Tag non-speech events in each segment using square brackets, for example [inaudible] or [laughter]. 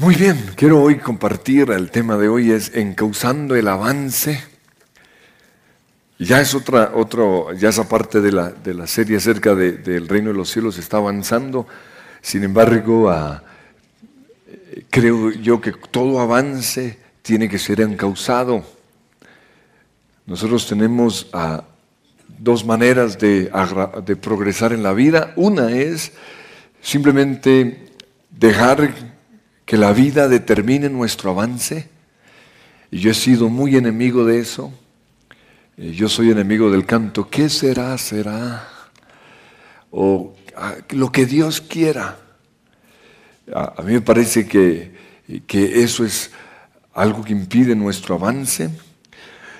Muy bien, quiero hoy compartir el tema de hoy es encauzando el avance. Ya es otra, otro, ya esa parte de la, serie acerca del reino de los cielos está avanzando. Sin embargo, ah, creo yo que todo avance tiene que ser encauzado. Nosotros tenemos ah, dos maneras de, de progresar en la vida. Una es simplemente dejar que la vida determine nuestro avance. Y yo he sido muy enemigo de eso. Eh, yo soy enemigo del canto, ¿qué será, será? O ah, lo que Dios quiera. A, mí me parece que, que eso es algo que impide nuestro avance.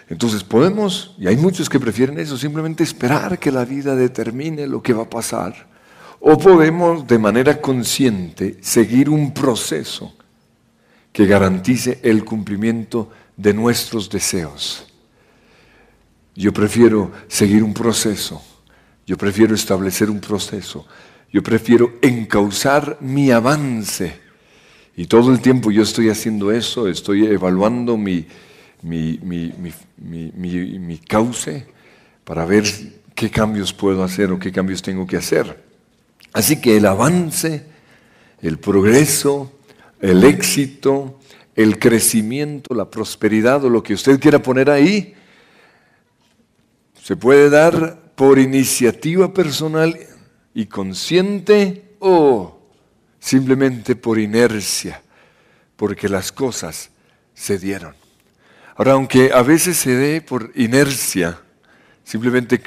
Entonces podemos, y hay muchos que prefieren eso, simplemente esperar que la vida determine lo que va a pasar. O podemos de manera consciente seguir un proceso que garantice el cumplimiento de nuestros deseos. Yo prefiero seguir un proceso, yo prefiero establecer un proceso, yo prefiero encauzar mi avance. Y todo el tiempo yo estoy haciendo eso, estoy evaluando mi, mi, cauce para ver qué cambios puedo hacer o qué cambios tengo que hacer. Así que el avance, el progreso, el éxito, el crecimiento, la prosperidad o lo que usted quiera poner ahí, se puede dar por iniciativa personal y consciente o simplemente por inercia, porque las cosas se dieron. Ahora, aunque a veces se dé por inercia, simplemente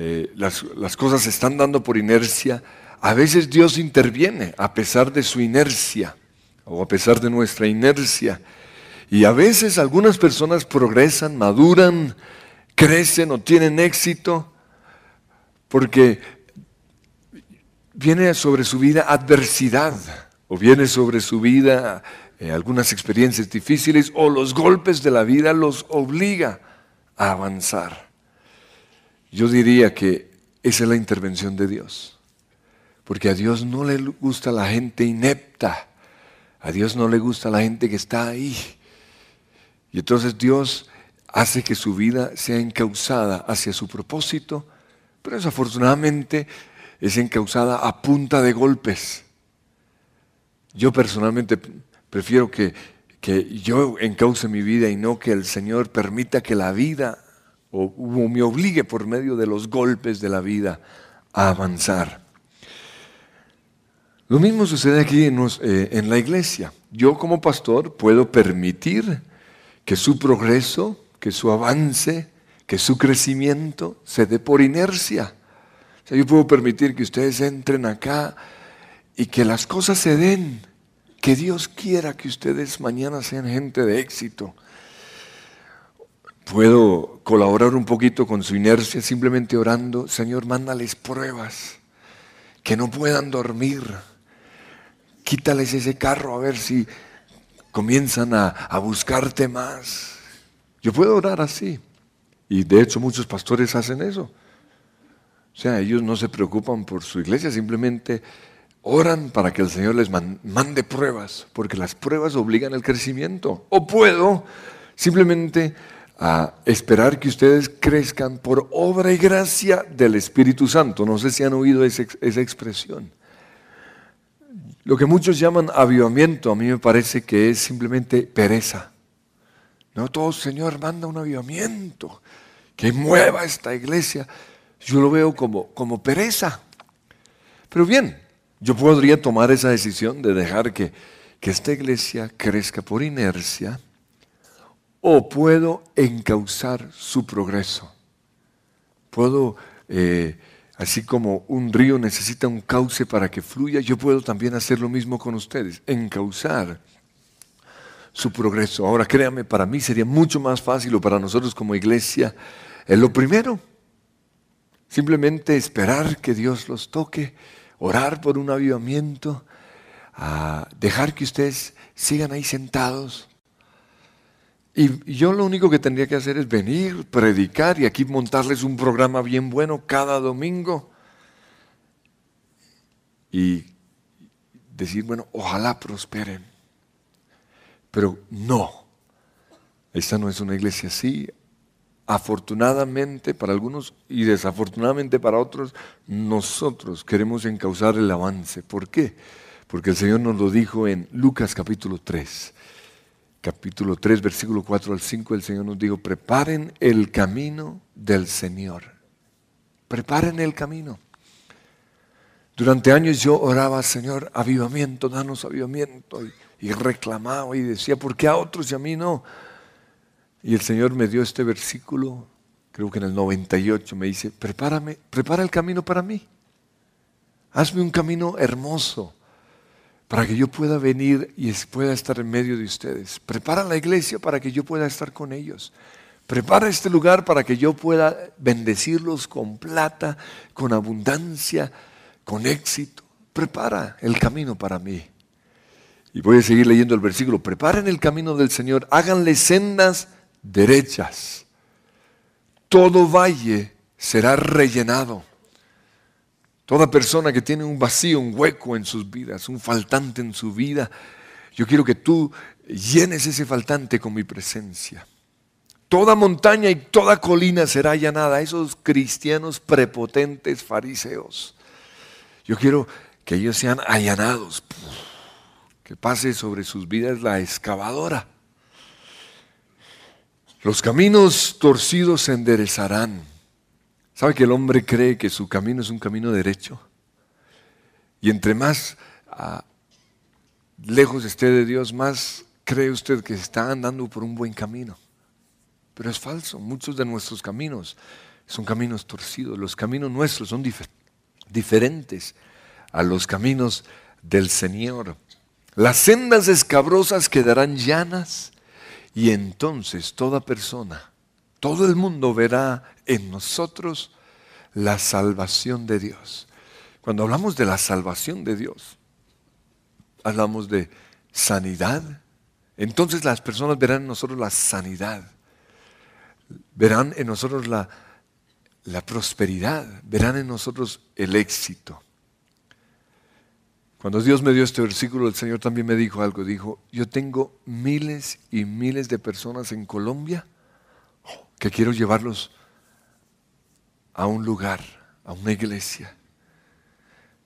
eh, las, cosas se están dando por inercia, a veces Dios interviene a pesar de su inercia o a pesar de nuestra inercia. Y a veces algunas personas progresan, maduran, crecen o tienen éxito porque viene sobre su vida adversidad o viene sobre su vida eh, algunas experiencias difíciles o los golpes de la vida los obliga a avanzar. Yo diría que esa es la intervención de Dios. Porque a Dios no le gusta la gente inepta. A Dios no le gusta la gente que está ahí. Y entonces Dios hace que su vida sea encauzada hacia su propósito, pero desafortunadamente es encauzada a punta de golpes. Yo personalmente prefiero que, que yo encauce mi vida y no que el Señor permita que la vida o, me obligue por medio de los golpes de la vida a avanzar. Lo mismo sucede aquí en, eh, en, la iglesia. Yo como pastor puedo permitir que su progreso, que su avance, que su crecimiento se dé por inercia. O sea, yo puedo permitir que ustedes entren acá y que las cosas se den. Que Dios quiera que ustedes mañana sean gente de éxito, Puedo colaborar un poquito con su inercia simplemente orando, Señor, mándales pruebas, que no puedan dormir. Quítales ese carro a ver si comienzan a, buscarte más. Yo puedo orar así. Y de hecho muchos pastores hacen eso. O sea, ellos no se preocupan por su iglesia, simplemente oran para que el Señor les mande pruebas, porque las pruebas obligan al crecimiento. O puedo simplemente a esperar que ustedes crezcan por obra y gracia del Espíritu Santo. No sé si han oído esa, expresión. Lo que muchos llaman avivamiento, a mí me parece que es simplemente pereza. No todo, Señor, manda un avivamiento que mueva esta iglesia. Yo lo veo como, como pereza. Pero bien, yo podría tomar esa decisión de dejar que, que esta iglesia crezca por inercia o puedo encauzar su progreso. Puedo, eh, así como un río necesita un cauce para que fluya, yo puedo también hacer lo mismo con ustedes, encauzar su progreso. Ahora créame, para mí sería mucho más fácil o para nosotros como iglesia, es eh, lo primero, simplemente esperar que Dios los toque, orar por un avivamiento, ah, dejar que ustedes sigan ahí sentados y yo lo único que tendría que hacer es venir, predicar y aquí montarles un programa bien bueno cada domingo. Y decir, bueno, ojalá prosperen. Pero no, esta no es una iglesia así. Afortunadamente para algunos y desafortunadamente para otros, nosotros queremos encauzar el avance. ¿Por qué? Porque el Señor nos lo dijo en Lucas capítulo 3 capítulo 3, versículo 4 al 5, el Señor nos dijo, preparen el camino del Señor. Preparen el camino. Durante años yo oraba, Señor, avivamiento, danos avivamiento. Y, reclamaba y decía, ¿por qué a otros y a mí no? Y el Señor me dio este versículo, creo que en el 98, me dice, prepárame, prepara el camino para mí. Hazme un camino hermoso para que yo pueda venir y pueda estar en medio de ustedes. Prepara la iglesia para que yo pueda estar con ellos. Prepara este lugar para que yo pueda bendecirlos con plata, con abundancia, con éxito. Prepara el camino para mí. Y voy a seguir leyendo el versículo. Preparen el camino del Señor, háganle sendas derechas. Todo valle será rellenado. Toda persona que tiene un vacío, un hueco en sus vidas, un faltante en su vida, yo quiero que tú llenes ese faltante con mi presencia. Toda montaña y toda colina será allanada. Esos cristianos prepotentes fariseos. Yo quiero que ellos sean allanados. Que pase sobre sus vidas la excavadora. Los caminos torcidos se enderezarán. ¿Sabe que el hombre cree que su camino es un camino derecho? Y entre más ah, lejos esté de Dios, más cree usted que está andando por un buen camino. Pero es falso. Muchos de nuestros caminos son caminos torcidos. Los caminos nuestros son diferentes a los caminos del Señor. Las sendas escabrosas quedarán llanas y entonces toda persona todo el mundo verá en nosotros la salvación de Dios. Cuando hablamos de la salvación de Dios, hablamos de sanidad. Entonces las personas verán en nosotros la sanidad. Verán en nosotros la, prosperidad. Verán en nosotros el éxito. Cuando Dios me dio este versículo, el Señor también me dijo algo. Dijo, yo tengo miles y miles de personas en Colombia que quiero llevarlos a un lugar, a una iglesia.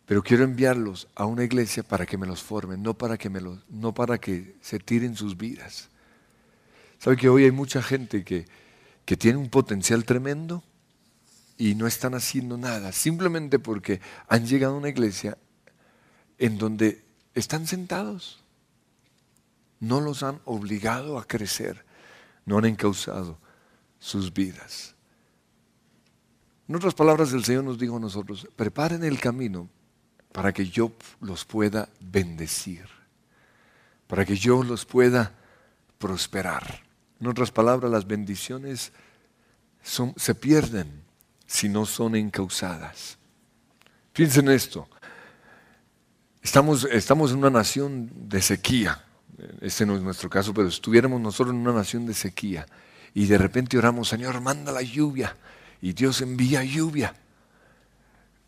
Pero quiero enviarlos a una iglesia para que me los formen, no para que, me los, no para que se tiren sus vidas. ¿Sabe que hoy hay mucha gente que, que tiene un potencial tremendo y no están haciendo nada, simplemente porque han llegado a una iglesia en donde están sentados. No los han obligado a crecer, no han encauzado sus vidas. En otras palabras, el Señor nos dijo a nosotros, preparen el camino para que yo los pueda bendecir, para que yo los pueda prosperar. En otras palabras, las bendiciones se pierden si no son encauzadas. Piensen esto. Estamos, estamos en una nación de sequía. Este no es nuestro caso, pero estuviéramos nosotros en una nación de sequía y de repente oramos, Señor, manda la lluvia y Dios envía lluvia.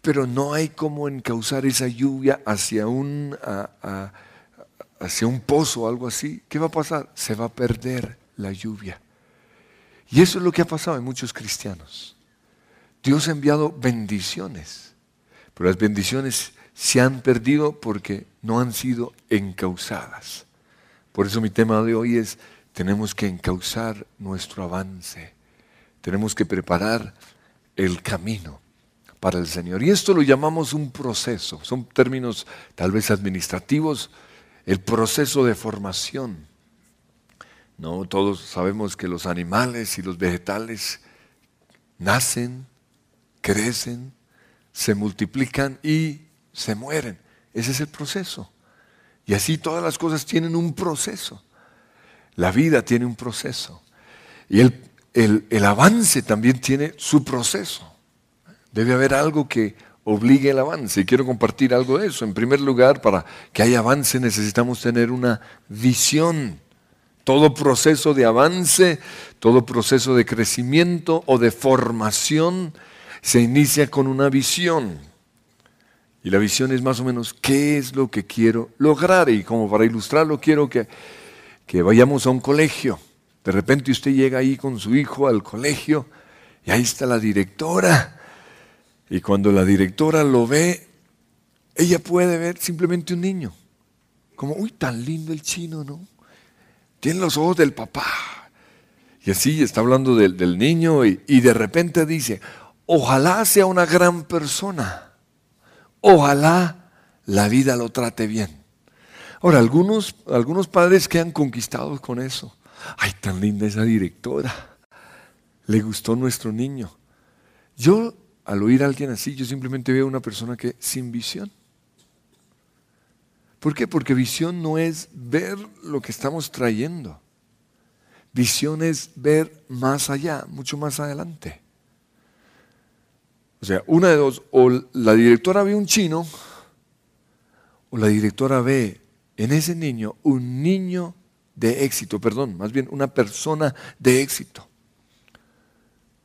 Pero no hay cómo encauzar esa lluvia hacia un, hacia un pozo o algo así. ¿Qué va a pasar? Se va a perder la lluvia. Y eso es lo que ha pasado en muchos cristianos. Dios ha enviado bendiciones, pero las bendiciones se han perdido porque no han sido encauzadas. Por eso mi tema de hoy es tenemos que encauzar nuestro avance, tenemos que preparar el camino para el Señor. Y esto lo llamamos un proceso, son términos tal vez administrativos, el proceso de formación. No todos sabemos que los animales y los vegetales nacen, crecen, se multiplican y se mueren. Ese es el proceso. Y así todas las cosas tienen un proceso. La vida tiene un proceso. Y el, el, avance también tiene su proceso. Debe haber algo que obligue el avance. Y quiero compartir algo de eso. En primer lugar, para que haya avance necesitamos tener una visión. Todo proceso de avance, todo proceso de crecimiento o de formación se inicia con una visión. Y la visión es más o menos qué es lo que quiero lograr. Y como para ilustrarlo, quiero que que vayamos a un colegio. De repente usted llega ahí con su hijo al colegio y ahí está la directora. Y cuando la directora lo ve, ella puede ver simplemente un niño. Como, uy, tan lindo el chino, ¿no? Tiene los ojos del papá. Y así está hablando del, niño y de repente dice, ojalá sea una gran persona. Ojalá la vida lo trate bien. Ahora, algunos, algunos padres quedan conquistados con eso. Ay, tan linda esa directora. Le gustó nuestro niño. Yo, al oír a alguien así, yo simplemente veo a una persona que sin visión. ¿Por qué? Porque visión no es ver lo que estamos trayendo. Visión es ver más allá, mucho más adelante. O sea, una de dos, o la directora ve un chino, o la directora ve en ese niño un niño de éxito, perdón, más bien una persona de éxito.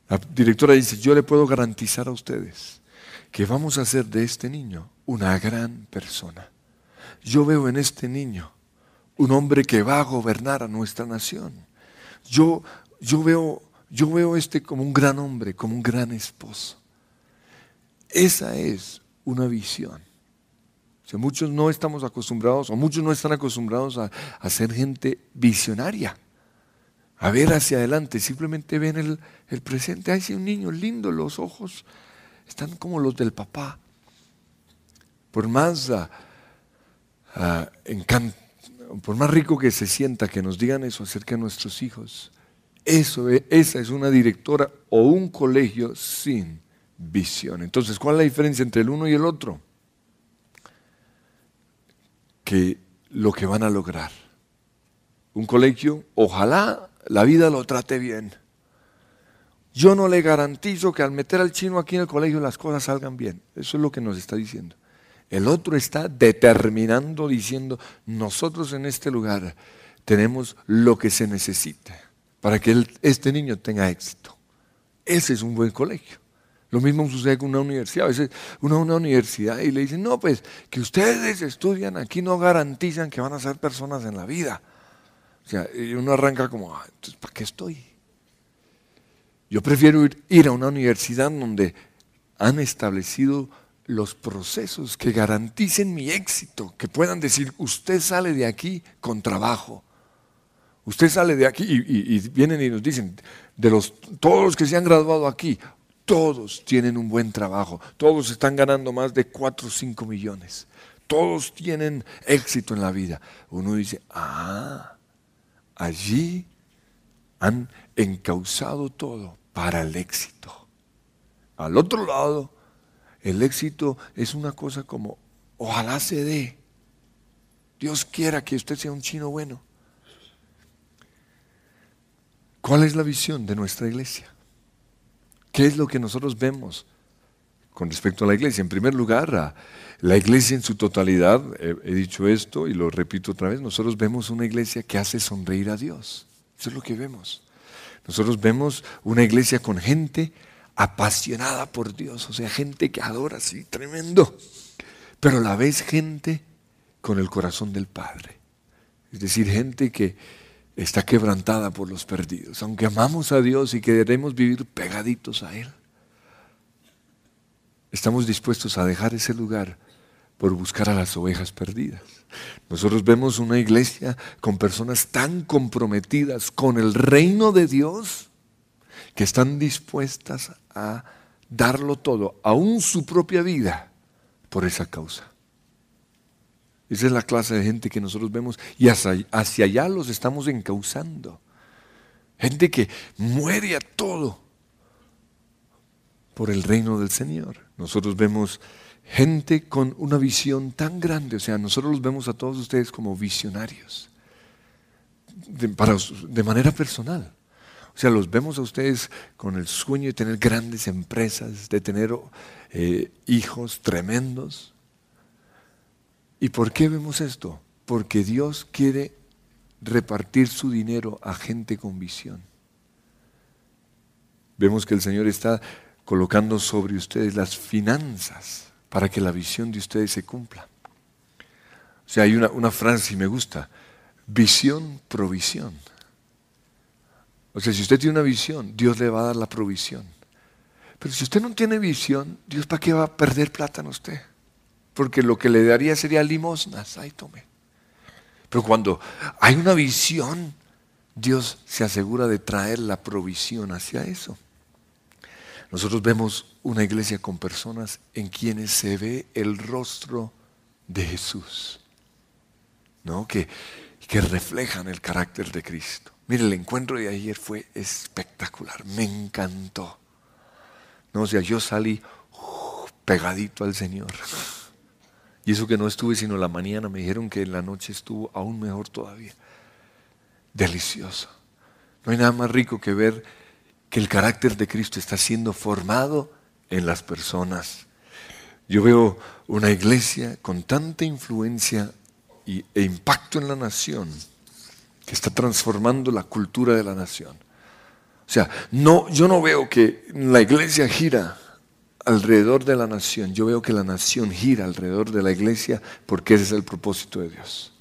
La directora dice, yo le puedo garantizar a ustedes que vamos a hacer de este niño una gran persona. Yo veo en este niño un hombre que va a gobernar a nuestra nación. Yo, yo veo, yo veo este como un gran hombre, como un gran esposo. Esa es una visión muchos no estamos acostumbrados, o muchos no están acostumbrados a, ser gente visionaria, a ver hacia adelante, simplemente ven el, presente. Ay, un niño lindo, los ojos están como los del papá. Por más, ah, ah, por más rico que se sienta que nos digan eso acerca de nuestros hijos, eso, e, esa es una directora o un colegio sin visión. Entonces, ¿cuál es la diferencia entre el uno y el otro? que lo que van a lograr. Un colegio, ojalá la vida lo trate bien. Yo no le garantizo que al meter al chino aquí en el colegio las cosas salgan bien. Eso es lo que nos está diciendo. El otro está determinando, diciendo, nosotros en este lugar tenemos lo que se necesita para que este niño tenga éxito. Ese es un buen colegio. Lo mismo sucede con una universidad. A veces uno a una universidad y le dicen, no, pues que ustedes estudian aquí no garantizan que van a ser personas en la vida. O sea, uno arranca como, ah, ¿para qué estoy? Yo prefiero ir, a una universidad donde han establecido los procesos que garanticen mi éxito, que puedan decir, usted sale de aquí con trabajo. Usted sale de aquí y, y, vienen y nos dicen, de los, todos los que se han graduado aquí, todos tienen un buen trabajo, todos están ganando más de 4 o 5 millones, todos tienen éxito en la vida. Uno dice, ah, allí han encauzado todo para el éxito. Al otro lado, el éxito es una cosa como, ojalá se dé. Dios quiera que usted sea un chino bueno. ¿Cuál es la visión de nuestra iglesia? ¿Qué es lo que nosotros vemos con respecto a la iglesia? En primer lugar, la iglesia en su totalidad, he, dicho esto y lo repito otra vez, nosotros vemos una iglesia que hace sonreír a Dios. Eso es lo que vemos. Nosotros vemos una iglesia con gente apasionada por Dios, o sea, gente que adora sí, tremendo. Pero a la vez gente con el corazón del Padre. Es decir, gente que, está quebrantada por los perdidos. Aunque amamos a Dios y queremos vivir pegaditos a Él, estamos dispuestos a dejar ese lugar por buscar a las ovejas perdidas. Nosotros vemos una iglesia con personas tan comprometidas con el reino de Dios que están dispuestas a darlo todo, aún su propia vida, por esa causa. Esa es la clase de gente que nosotros vemos y hacia, allá los estamos encauzando. Gente que muere a todo por el reino del Señor. Nosotros vemos gente con una visión tan grande, o sea, nosotros los vemos a todos ustedes como visionarios, de, manera personal. O sea, los vemos a ustedes con el sueño de tener grandes empresas, de tener eh, hijos tremendos, ¿Y por qué vemos esto? Porque Dios quiere repartir su dinero a gente con visión. Vemos que el Señor está colocando sobre ustedes las finanzas para que la visión de ustedes se cumpla. O sea, hay una, frase y me gusta, visión, provisión. O sea, si usted tiene una visión, Dios le va a dar la provisión. Pero si usted no tiene visión, Dios para qué va a perder plata en usted porque lo que le daría sería limosnas, ahí tome. Pero cuando hay una visión, Dios se asegura de traer la provisión hacia eso. Nosotros vemos una iglesia con personas en quienes se ve el rostro de Jesús, ¿no? Que, que reflejan el carácter de Cristo. Mire, el encuentro de ayer fue espectacular, me encantó. No, o sea, yo salí pegadito al Señor. Y eso que no estuve sino la mañana, me dijeron que en la noche estuvo aún mejor todavía. Delicioso. No hay nada más rico que ver que el carácter de Cristo está siendo formado en las personas. Yo veo una iglesia con tanta influencia y, e impacto en la nación que está transformando la cultura de la nación. O sea, no, yo no veo que la iglesia gira alrededor de la nación. Yo veo que la nación gira alrededor de la iglesia porque ese es el propósito de Dios.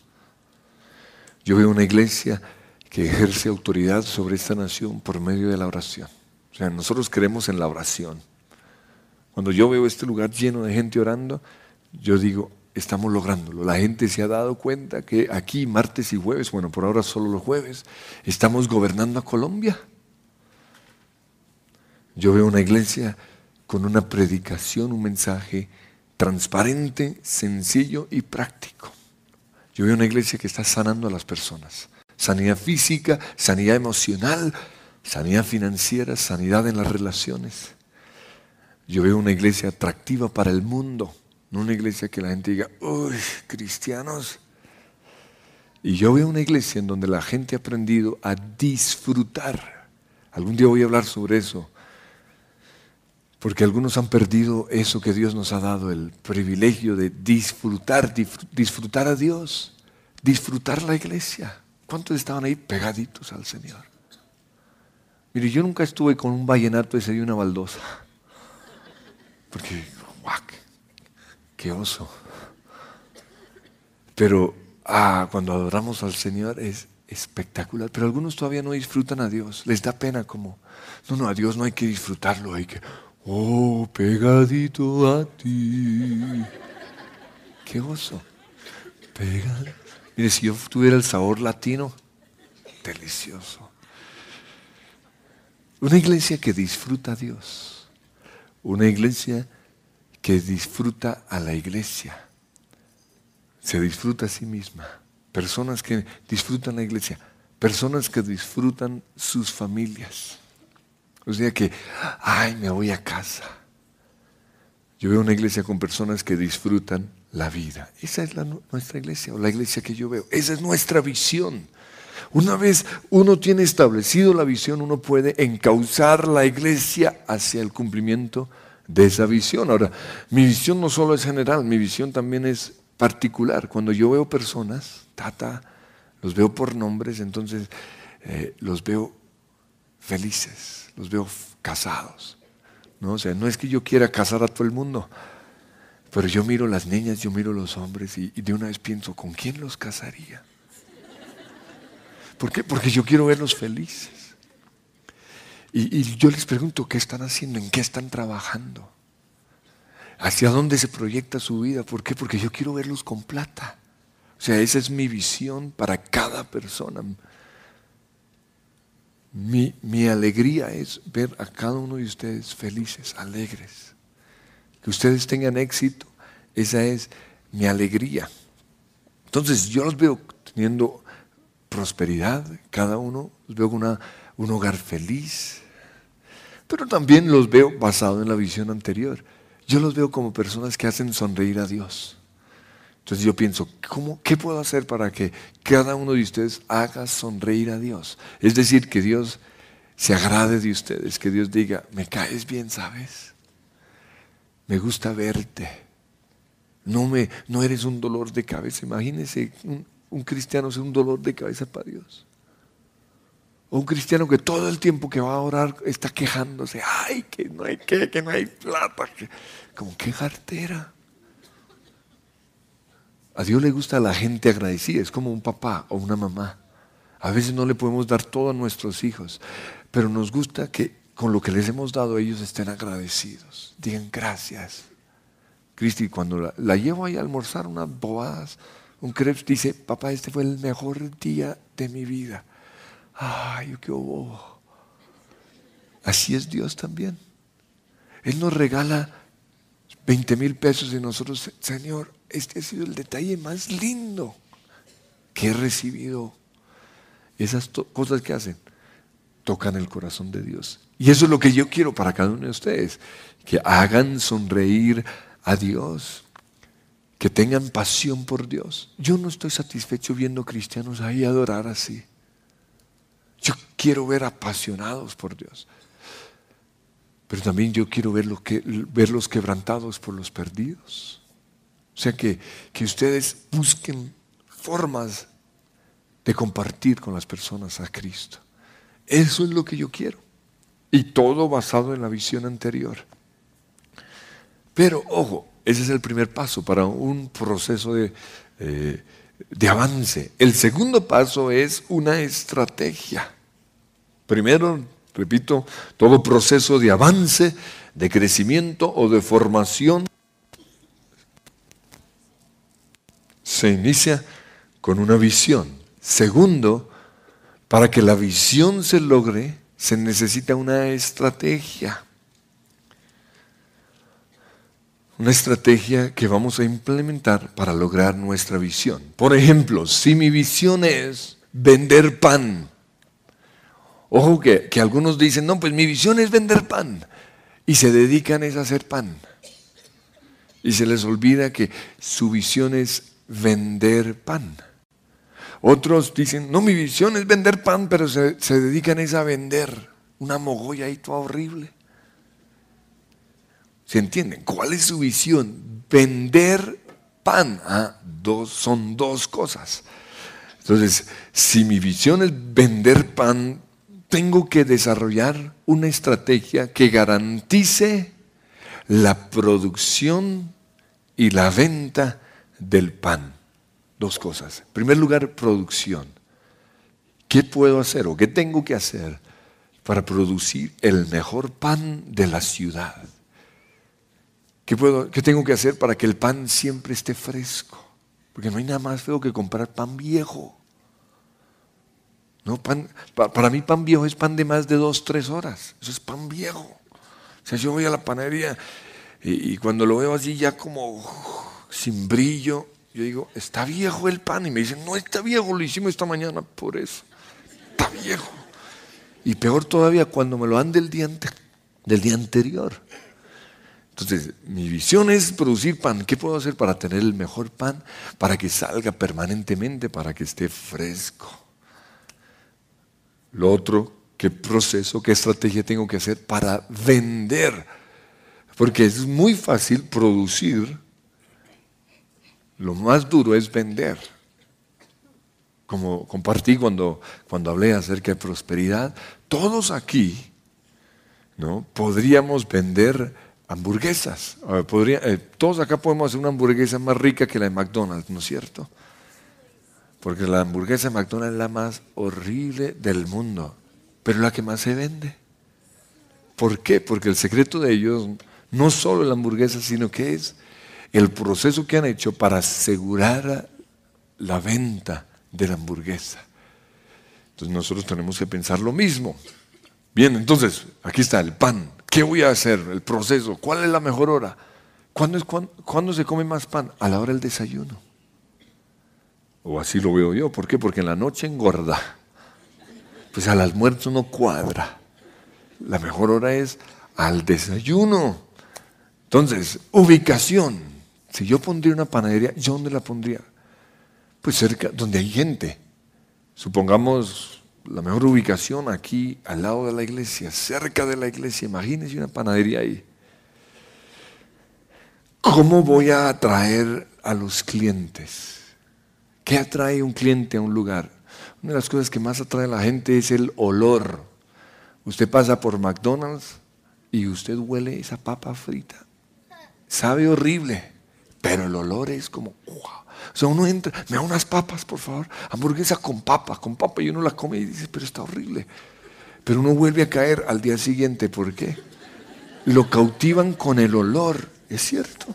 Yo veo una iglesia que ejerce autoridad sobre esta nación por medio de la oración. O sea, nosotros creemos en la oración. Cuando yo veo este lugar lleno de gente orando, yo digo, estamos lográndolo. La gente se ha dado cuenta que aquí martes y jueves, bueno, por ahora solo los jueves, estamos gobernando a Colombia. Yo veo una iglesia con una predicación, un mensaje transparente, sencillo y práctico. Yo veo una iglesia que está sanando a las personas. Sanidad física, sanidad emocional, sanidad financiera, sanidad en las relaciones. Yo veo una iglesia atractiva para el mundo, no una iglesia que la gente diga, uy, cristianos. Y yo veo una iglesia en donde la gente ha aprendido a disfrutar. Algún día voy a hablar sobre eso porque algunos han perdido eso que Dios nos ha dado, el privilegio de disfrutar, disfrutar a Dios, disfrutar la iglesia. ¿Cuántos estaban ahí pegaditos al Señor? Mire, yo nunca estuve con un vallenato ese de una baldosa, porque, guau, qué oso. Pero ah, cuando adoramos al Señor es espectacular, pero algunos todavía no disfrutan a Dios, les da pena como, no, no, a Dios no hay que disfrutarlo, hay que, Oh, pegadito a ti. Qué gozo, Pegadito. Mire, si yo tuviera el sabor latino, delicioso. Una iglesia que disfruta a Dios. Una iglesia que disfruta a la iglesia. Se disfruta a sí misma. Personas que disfrutan la iglesia. Personas que disfrutan sus familias. Los pues sea que, ay, me voy a casa. Yo veo una iglesia con personas que disfrutan la vida. Esa es nuestra iglesia, o la iglesia que yo veo. Esa es nuestra visión. Una vez uno tiene establecido la visión, uno puede encauzar la iglesia hacia el cumplimiento de esa visión. Ahora, mi visión no solo es general, mi visión también es particular. Cuando yo veo personas, tata, los veo por nombres, entonces eh, los veo felices los veo casados. ¿no? O sea, no es que yo quiera casar a todo el mundo, pero yo miro las niñas, yo miro los hombres y, de una vez pienso, ¿con quién los casaría? ¿Por qué? Porque yo quiero verlos felices. Y, y, yo les pregunto, ¿qué están haciendo? ¿En qué están trabajando? ¿Hacia dónde se proyecta su vida? ¿Por qué? Porque yo quiero verlos con plata. O sea, esa es mi visión para cada persona. Mi, alegría es ver a cada uno de ustedes felices, alegres. Que ustedes tengan éxito, esa es mi alegría. Entonces yo los veo teniendo prosperidad, cada uno, los veo con un hogar feliz, pero también los veo basado en la visión anterior. Yo los veo como personas que hacen sonreír a Dios. Entonces yo pienso, ¿qué puedo hacer para que cada uno de ustedes haga sonreír a Dios? Es decir, que Dios se agrade de ustedes, que Dios diga, me caes bien, ¿sabes? Me gusta verte. No, me, no eres un dolor de cabeza. Imagínense un, cristiano ser un dolor de cabeza para Dios. O un cristiano que todo el tiempo que va a orar está quejándose, ay, que no hay que no hay plata. Como qué cartera? A Dios le gusta la gente agradecida, es como un papá o una mamá. A veces no le podemos dar todo a nuestros hijos, pero nos gusta que con lo que les hemos dado ellos estén agradecidos, digan gracias. Cristi, cuando la, llevo ahí a almorzar unas bobadas, un crepe dice, papá, este fue el mejor día de mi vida. Ay, qué bobo. Así es Dios también. Él nos regala 20 mil pesos y nosotros, Señor, este ha sido el detalle más lindo que he recibido. Esas cosas que hacen tocan el corazón de Dios. Y eso es lo que yo quiero para cada uno de ustedes, que hagan sonreír a Dios, que tengan pasión por Dios. Yo no estoy satisfecho viendo cristianos ahí adorar así. Yo quiero ver apasionados por Dios. Pero también yo quiero ver verlos quebrantados por los perdidos o sea, que, ustedes busquen formas de compartir con las personas a Cristo. Eso es lo que yo quiero. Y todo basado en la visión anterior. Pero, ojo, ese es el primer paso para un proceso de, eh, de avance. El segundo paso es una estrategia. Primero, repito, todo proceso de avance, de crecimiento o de formación se inicia con una visión. Segundo, para que la visión se logre, se necesita una estrategia. Una estrategia que vamos a implementar para lograr nuestra visión. Por ejemplo, si mi visión es vender pan, ojo que, algunos dicen, no, pues mi visión es vender pan, y se dedican es a hacer pan. Y se les olvida que su visión es vender pan. Otros dicen, no, mi visión es vender pan, pero se, dedican es a vender una mogolla y todo horrible. ¿Se entienden? ¿Cuál es su visión? Vender pan. Ah, dos, son dos cosas. Entonces, si mi visión es vender pan, tengo que desarrollar una estrategia que garantice la producción y la venta del pan. Dos cosas. En primer lugar, producción. ¿Qué puedo hacer o qué tengo que hacer para producir el mejor pan de la ciudad? ¿Qué, puedo, tengo que hacer para que el pan siempre esté fresco? Porque no hay nada más feo que comprar pan viejo. No, pan, para mí pan viejo es pan de más de dos, tres horas. Eso es pan viejo. O sea, yo voy a la panadería y, y cuando lo veo así ya como sin brillo. Yo digo, está viejo el pan. Y me dicen, no está viejo, lo hicimos esta mañana por eso. Está viejo. Y peor todavía cuando me lo dan del día, del día anterior. Entonces, mi visión es producir pan. ¿Qué puedo hacer para tener el mejor pan? Para que salga permanentemente, para que esté fresco. Lo otro, ¿qué proceso, qué estrategia tengo que hacer para vender? Porque es muy fácil producir lo más duro es vender. Como compartí cuando, cuando hablé acerca de prosperidad, todos aquí ¿no? podríamos vender hamburguesas. Eh, todos acá podemos hacer una hamburguesa más rica que la de McDonald's, ¿no es cierto? Porque la hamburguesa de McDonald's es la más horrible del mundo, pero la que más se vende. ¿Por qué? Porque el secreto de ellos no solo la hamburguesa, sino que es el proceso que han hecho para asegurar la venta de la hamburguesa. Entonces nosotros tenemos que pensar lo mismo. Bien, entonces, aquí está el pan. ¿Qué voy a hacer? El proceso. ¿Cuál es la mejor hora? ¿Cuándo, es, se come más pan? A la hora del desayuno. O así lo veo yo. ¿Por qué? Porque en la noche engorda. Pues al almuerzo no cuadra. La mejor hora es al desayuno. Entonces, ubicación. Si yo pondría una panadería, ¿yo dónde la pondría? Pues cerca, donde hay gente. Supongamos la mejor ubicación aquí, al lado de la iglesia, cerca de la iglesia. Imagínense una panadería ahí. ¿Cómo voy a atraer a los clientes? ¿Qué atrae un cliente a un lugar? Una de las cosas que más atrae a la gente es el olor. Usted pasa por McDonald's y usted huele esa papa frita. Sabe horrible. Pero el olor es como, O sea, uno entra, me da unas papas, por favor, hamburguesa con papa, con papa, y uno la come y dice, pero está horrible. Pero uno vuelve a caer al día siguiente, ¿por qué? Lo cautivan con el olor, es cierto.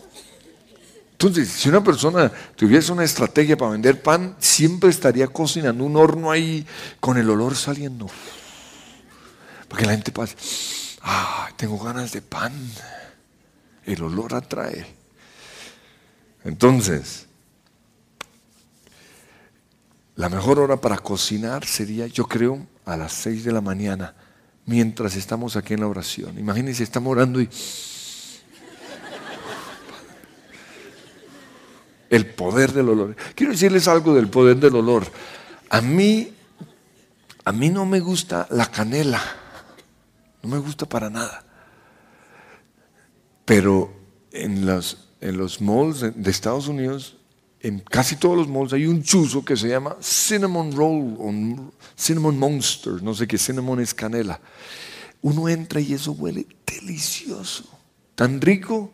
Entonces, si una persona tuviese una estrategia para vender pan, siempre estaría cocinando un horno ahí con el olor saliendo. porque la gente pasa ah, tengo ganas de pan. El olor atrae. Entonces, la mejor hora para cocinar sería, yo creo, a las 6 de la mañana, mientras estamos aquí en la oración. Imagínense, estamos orando y... El poder del olor. Quiero decirles algo del poder del olor. A mí, a mí no me gusta la canela. No me gusta para nada. Pero en los en los malls de Estados Unidos, en casi todos los malls hay un chuzo que se llama Cinnamon Roll o Cinnamon Monster, no sé qué, Cinnamon es canela. Uno entra y eso huele delicioso, tan rico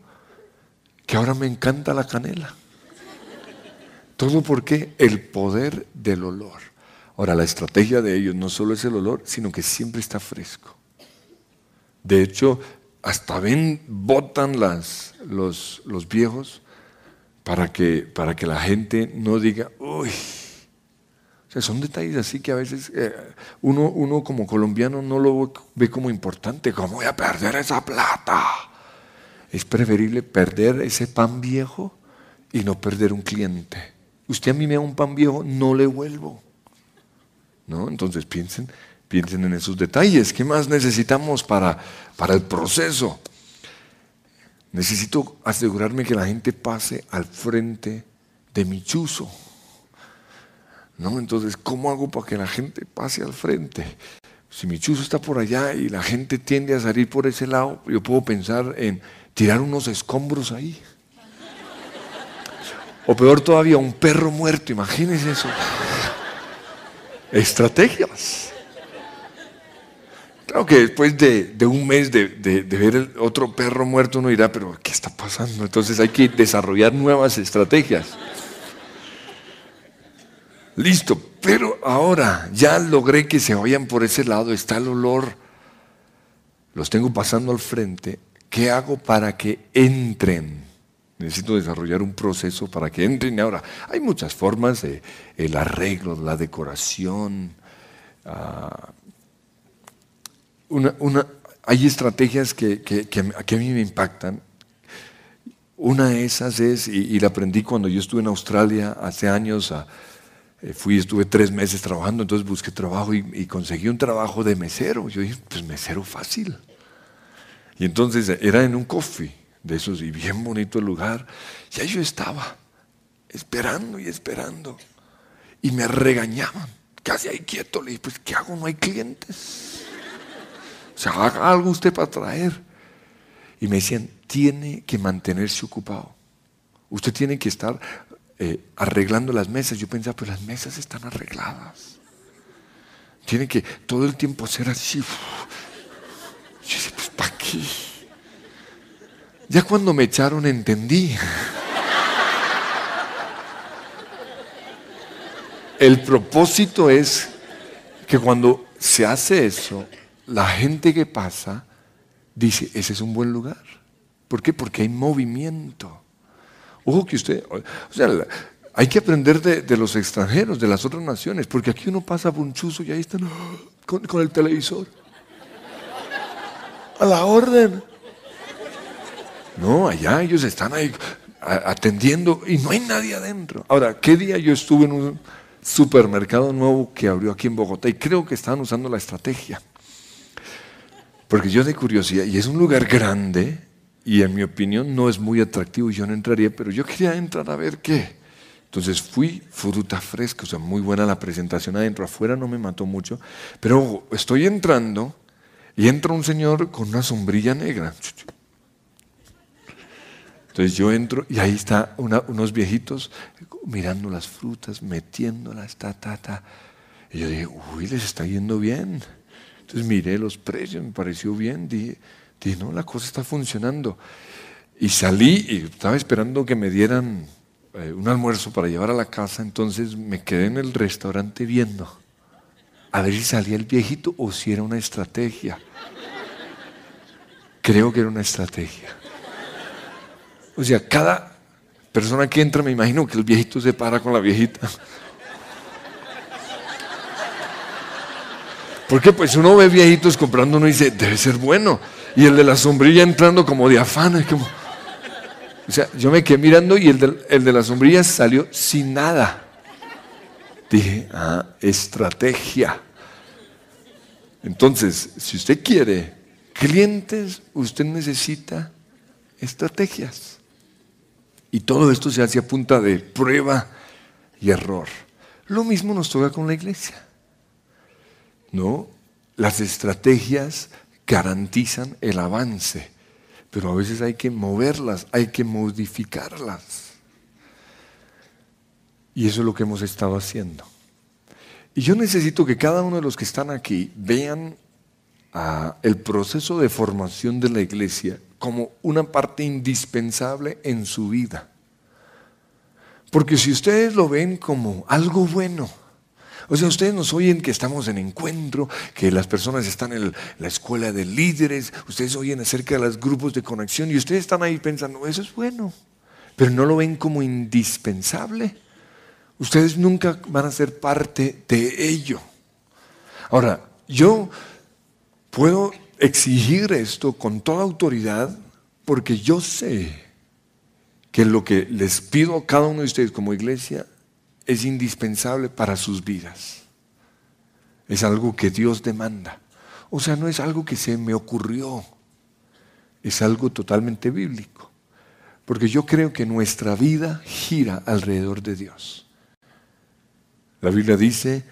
que ahora me encanta la canela. Todo porque el poder del olor. Ahora, la estrategia de ellos no solo es el olor, sino que siempre está fresco. De hecho, hasta ven, botan las, los, los viejos para que, para que la gente no diga, uy. O sea, son detalles así que a veces eh, uno, uno como colombiano no lo ve como importante, ¿Cómo voy a perder esa plata. Es preferible perder ese pan viejo y no perder un cliente. Usted a mí me da un pan viejo, no le vuelvo. ¿No? Entonces piensen, Piensen en esos detalles. ¿Qué más necesitamos para, para el proceso? Necesito asegurarme que la gente pase al frente de mi chuzo. ¿No? Entonces, ¿cómo hago para que la gente pase al frente? Si mi chuzo está por allá y la gente tiende a salir por ese lado, yo puedo pensar en tirar unos escombros ahí. O peor todavía, un perro muerto, imagínense eso. Estrategias. Claro que después de, un mes de, ver el otro perro muerto uno dirá, pero ¿qué está pasando? Entonces hay que desarrollar nuevas estrategias. Listo, pero ahora ya logré que se vayan por ese lado, está el olor, los tengo pasando al frente, ¿qué hago para que entren? Necesito desarrollar un proceso para que entren. Ahora, hay muchas formas, de el arreglo, la decoración. Ah, una, hay estrategias que, que, a mí me impactan. Una de esas es, y, la aprendí cuando yo estuve en Australia hace años, eh, fui, estuve tres meses trabajando, entonces busqué trabajo y, y, conseguí un trabajo de mesero. Yo dije, pues mesero fácil. Y entonces era en un coffee de esos, y bien bonito el lugar. Y ahí yo estaba, esperando y esperando. Y me regañaban, casi ahí quieto. Le dije, pues ¿qué hago? No hay clientes sea, haga algo usted para traer. Y me decían, tiene que mantenerse ocupado. Usted tiene que estar eh, arreglando las mesas. Yo pensaba, pero pues las mesas están arregladas. Tiene que todo el tiempo ser así. Yo pues ¿para qué? Ya cuando me echaron entendí. El propósito es que cuando se hace eso, la gente que pasa dice, ese es un buen lugar. ¿Por qué? Porque hay movimiento. Ojo que usted, o sea, hay que aprender de, los extranjeros, de las otras naciones, porque aquí uno pasa bunchuzo y ahí están ¡ah! con, con el televisor. A la orden. No, allá ellos están ahí atendiendo y no hay nadie adentro. Ahora, ¿qué día yo estuve en un supermercado nuevo que abrió aquí en Bogotá y creo que estaban usando la estrategia? Porque yo de curiosidad, y es un lugar grande, y en mi opinión no es muy atractivo, yo no entraría, pero yo quería entrar a ver qué. Entonces fui fruta fresca, o sea, muy buena la presentación adentro, afuera no me mató mucho, pero estoy entrando y entra un señor con una sombrilla negra. Entonces yo entro y ahí está unos viejitos mirando las frutas, metiéndolas, ta, ta, ta. Y yo dije, uy, les está yendo bien. Entonces miré los precios, me pareció bien, dije, no, la cosa está funcionando. Y salí y estaba esperando que me dieran eh, un almuerzo para llevar a la casa, entonces me quedé en el restaurante viendo a ver si salía el viejito o si era una estrategia. Creo que era una estrategia. O sea, cada persona que entra, me imagino que el viejito se para con la viejita. Porque pues uno ve viejitos comprando uno y dice, debe ser bueno. Y el de la sombrilla entrando como de como... O sea, yo me quedé mirando y el de, el de la sombrilla salió sin nada. Dije, ah, estrategia. Entonces, si usted quiere clientes, usted necesita estrategias. Y todo esto se hace a punta de prueba y error. Lo mismo nos toca con la iglesia. ¿no? Las estrategias garantizan el avance, pero a veces hay que moverlas, hay que modificarlas. Y eso es lo que hemos estado haciendo. Y yo necesito que cada uno de los que están aquí vean ah, el proceso de formación de la iglesia como una parte indispensable en su vida. Porque si ustedes lo ven como algo bueno, o sea, ustedes nos oyen que estamos en encuentro, que las personas están en la escuela de líderes, ustedes oyen acerca de los grupos de conexión y ustedes están ahí pensando, eso es bueno, pero no lo ven como indispensable. Ustedes nunca van a ser parte de ello. Ahora, yo puedo exigir esto con toda autoridad porque yo sé que lo que les pido a cada uno de ustedes como iglesia es indispensable para sus vidas. Es algo que Dios demanda. O sea, no es algo que se me ocurrió. Es algo totalmente bíblico. Porque yo creo que nuestra vida gira alrededor de Dios. La Biblia dice,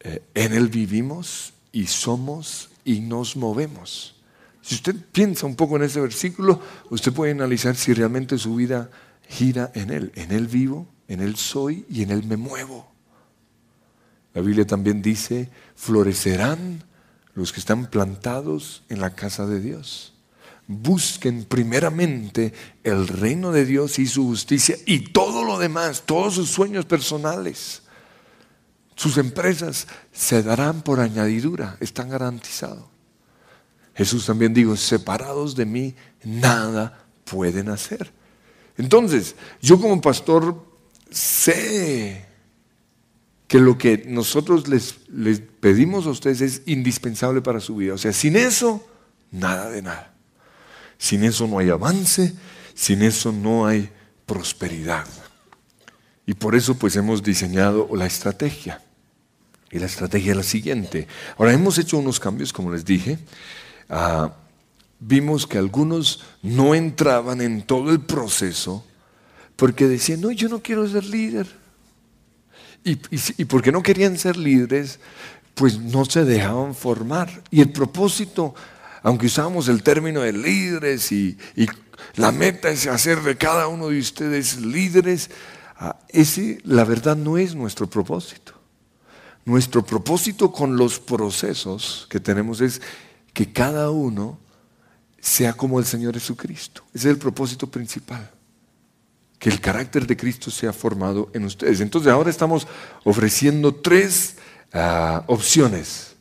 eh, en Él vivimos y somos y nos movemos. Si usted piensa un poco en ese versículo, usted puede analizar si realmente su vida gira en Él. En Él vivo, en Él soy y en Él me muevo. La Biblia también dice, florecerán los que están plantados en la casa de Dios. Busquen primeramente el reino de Dios y su justicia y todo lo demás, todos sus sueños personales. Sus empresas se darán por añadidura, están garantizados. Jesús también dijo, separados de mí, nada pueden hacer. Entonces, yo como pastor sé que lo que nosotros les, les, pedimos a ustedes es indispensable para su vida. O sea, sin eso, nada de nada. Sin eso no hay avance, sin eso no hay prosperidad. Y por eso pues hemos diseñado la estrategia. Y la estrategia es la siguiente. Ahora hemos hecho unos cambios, como les dije. Ah, vimos que algunos no entraban en todo el proceso porque decían, no, yo no quiero ser líder. Y, porque no querían ser líderes, pues no se dejaban formar. Y el propósito, aunque usamos el término de líderes y, y la meta es hacer de cada uno de ustedes líderes, ah, ese la verdad no es nuestro propósito. Nuestro propósito con los procesos que tenemos es que cada uno sea como el Señor Jesucristo. Ese es el propósito principal que el carácter de Cristo sea formado en ustedes. Entonces ahora estamos ofreciendo tres ah, opciones.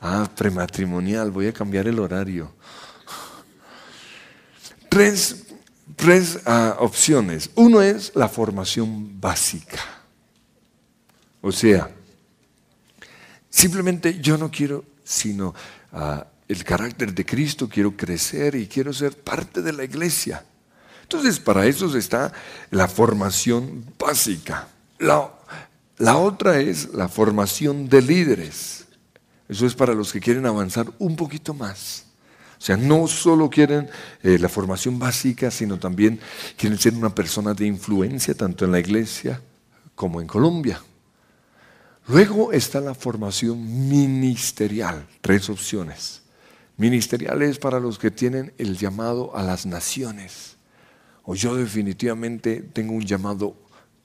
Ah, prematrimonial, voy a cambiar el horario. Tres, ah, opciones. Uno es la formación básica. O sea, simplemente yo no quiero sino ah, el carácter de Cristo, quiero crecer y quiero ser parte de la iglesia. Entonces, para eso está la formación básica. La, otra es la formación de líderes. Eso es para los que quieren avanzar un poquito más. O sea, no solo quieren eh, la formación básica, sino también quieren ser una persona de influencia tanto en la iglesia como en Colombia. Luego está la formación ministerial, tres opciones. Ministerial es para los que tienen el llamado a las naciones. O yo definitivamente tengo un llamado